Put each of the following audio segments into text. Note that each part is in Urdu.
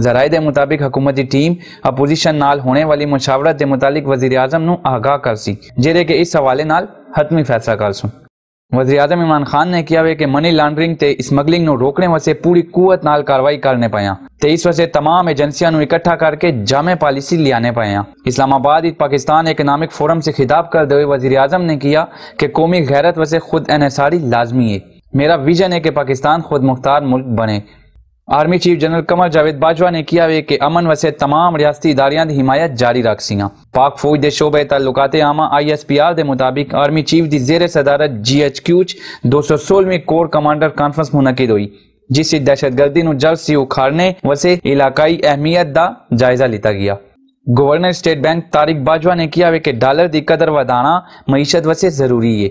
ذرائع دے مطابق حکومتی ٹیم اپوزیشن نال ہونے والی مشاورت دے مطالق وزیراعظم نو آگاہ کر سی جیرے کہ اس حوالے نال حتمی فیصلہ کر سو وزیراعظم امان خان نے کیا ہوئے کہ منی لانڈرنگ تے اسمگلنگ نو روکنے وسے پوری قوت نال کاروائی کرنے پایا تے اس وسے تمام ایجنسیاں نو اکٹھا کر کے جامع پالیسی لیانے پایا اسلام آباد ایت پاکستان ایکنامک فورم سے خطاب کر دوئے وزیراعظم نے کیا کہ قومی غیرت وسے خود انحصاری لازمی ہے میرا ویژن ہے کہ پاکستان خود مختار ملک بنے آرمی چیف جنرل کمر جاوید باجوا نے کیا ہوئے کہ امن وسے تمام ریاستی اداریاں دی حمایت جاری رکھ سیاں پاک فوج دے شعبے تعلقات عامہ آئی ایس پی آر دے مطابق آرمی چیف دی زیر صدارت جی ایچ کیوچ دو سو سولہویں کور کمانڈر کانفرنس منعقد ہوئی جس سے دہشت گردی نو جلد سی اکھاڑنے وسے علاقائی اہمیت دا جائزہ لیتا گیا governor state bank Tariq Bajwa نے کیا ہوئے کہ ڈالر دی قدر ودانا معیشت وسے ضروری ہے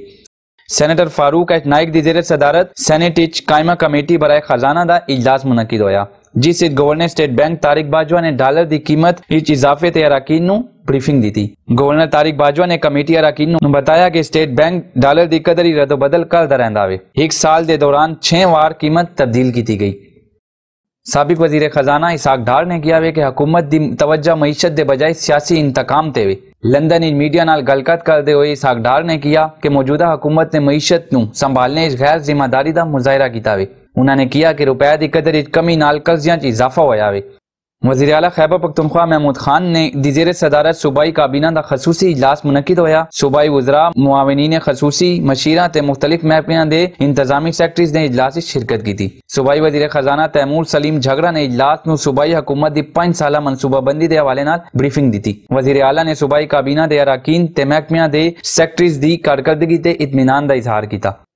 سینیٹر فاروق ایٹ نائک دی زیر صدارت سینیٹیچ قائمہ کمیٹی برائے خزانہ دا اجلاس منعقد ہویا جس سے governor state bank Tariq Bajwa نے ڈالر دی قیمت اچ اضافے تے اراکین نو بریفنگ دی تھی گورنر تارک باجوہ نے کمیٹی اراکین نو بتایا کہ سٹیٹ بینک ڈالر دی قدری رد و بدل کر درہند آوے ایک سال دے دوران چھین وار قیمت تبدیل کی تھی گئی سابق وزیر خزانہ اساق ڈار نے کیا کہ حکومت دی توجہ معیشت دے بجائے سیاسی انتقام تے ہوئے لندن ان میڈیا نال کر دے ہوئے اساق ڈار نے کیا کہ موجودہ حکومت نے معیشت سنبھالنے اس غیر ذمہ داری دا مظاہرہ کیتا ہوئے انہوں نے کیا کہ روپیہ دی قدر کمی نال کرزیاں میں اضافہ ہویا ہوئے وزیراعلا خیبہ پکتنخوا محمود خان نے دیزیر صدارت صوبائی کابینہ دا خصوصی اجلاس منقید ہویا صوبائی وزراء معاونین خصوصی مشیرہ تے مختلف محفیان دے انتظامی سیکٹریز نے اجلاس شرکت کی تھی صوبائی وزیر خزانہ تیمور سلیم جھگڑا نے اجلاس نو صوبائی حکومت دی پانچ سالہ منصوبہ بندی دے حوالے نال بریفنگ دی تھی وزیراعلا نے صوبائی کابینہ دے عراقین تے محفیان دے سیکٹریز دی کارکردگی تے اتمنان دا اظہار کی تھا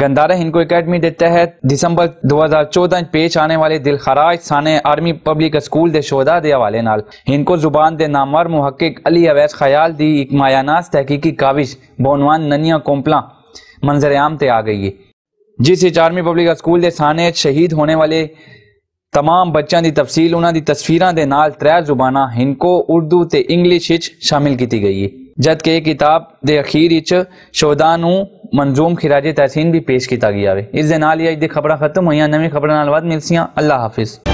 گندارہ ہنکو اکیڈمی دیتا ہے دسمبر دوہزار چودہ پیچ آنے والے دلخراج سانے آرمی پبلک اسکول دے شہدہ دے والے نال ہنکو زبان دے نامور محقق علی عویس خیال دی ایک مایاناس تحقیقی کاوش بونوان ننیا کومپلا منظر عام تے آگئی جس اچ آرمی پبلک اسکول دے سانے شہید ہونے والے تمام بچان دی تفصیل انہ دی تصفیران دے نال تریر زبانہ ہنکو اردو تے انگلیش اچ شامل کیتی گئی ہے جد کہ یہ کتاب دے اخیر اچ شہدانوں منظوم خراج تحسین بھی پیش کیتا گیا ہے اس دن دی خبرہ ختم ہوئی نویں خبروں کو بعد مل سیاں اللہ حافظ